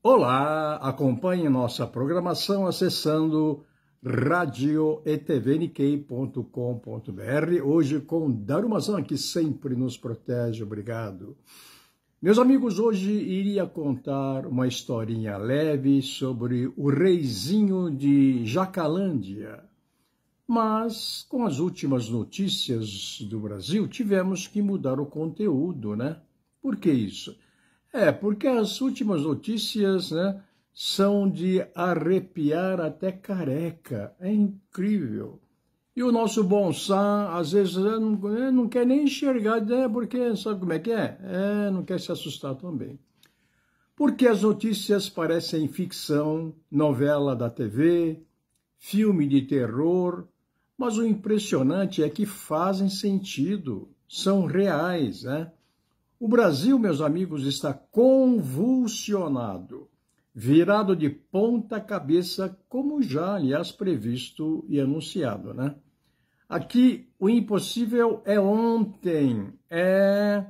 Olá, acompanhe nossa programação acessando radioetvnk.com.br. hoje com Darumazan, que sempre nos protege, obrigado. Meus amigos, hoje iria contar uma historinha leve sobre o reizinho de Jacalândia. Mas, com as últimas notícias do Brasil, tivemos que mudar o conteúdo, né? Por que isso? É, porque as últimas notícias né, são de arrepiar até careca. É incrível. E o nosso bom Sam, às vezes, né, não, né, não quer nem enxergar, né, porque sabe como é que é? É, não quer se assustar também. Porque as notícias parecem ficção, novela da TV, filme de terror, mas o impressionante é que fazem sentido, são reais, né? O Brasil, meus amigos, está convulsionado, virado de ponta cabeça, como já, aliás, previsto e anunciado, né? Aqui o impossível é ontem, é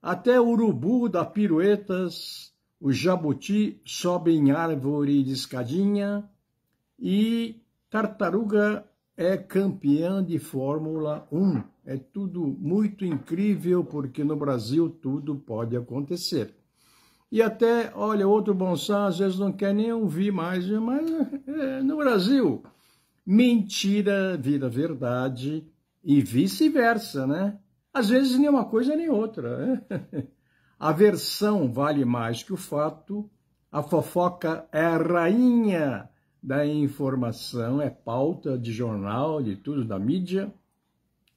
até o urubu da piruetas, o jabuti sobe em árvore de escadinha e tartaruga é campeã de Fórmula 1. É tudo muito incrível, porque no Brasil tudo pode acontecer. E até, olha, outro bonsá às vezes não quer nem ouvir mais, né? mas é, no Brasil, mentira vira verdade e vice-versa, né? Às vezes nem uma coisa nem outra. Né? A versão vale mais que o fato, a fofoca é a rainha da informação, é pauta de jornal, de tudo, da mídia,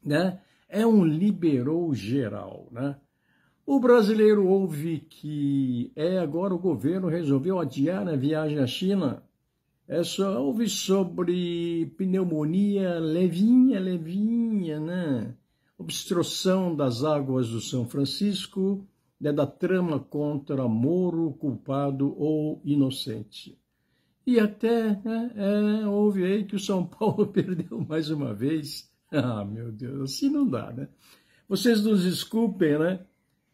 né? É um liberou geral, né? O brasileiro ouve que é agora o governo resolveu adiar a viagem à China. É só ouve sobre pneumonia levinha, levinha, né? Obstrução das águas do São Francisco, né? da trama contra Moro, culpado ou inocente. E até né, é, houve aí que o São Paulo perdeu mais uma vez. Ah, meu Deus, assim não dá, né? Vocês nos desculpem, né?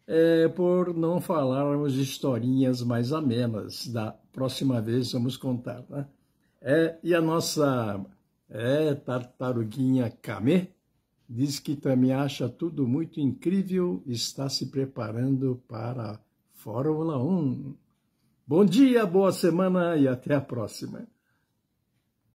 É, por não falarmos historinhas mais amenas. Da próxima vez vamos contar, né? É, e a nossa é, tartaruguinha Camê diz que também acha tudo muito incrível, está se preparando para a Fórmula 1. Bom dia, boa semana e até a próxima.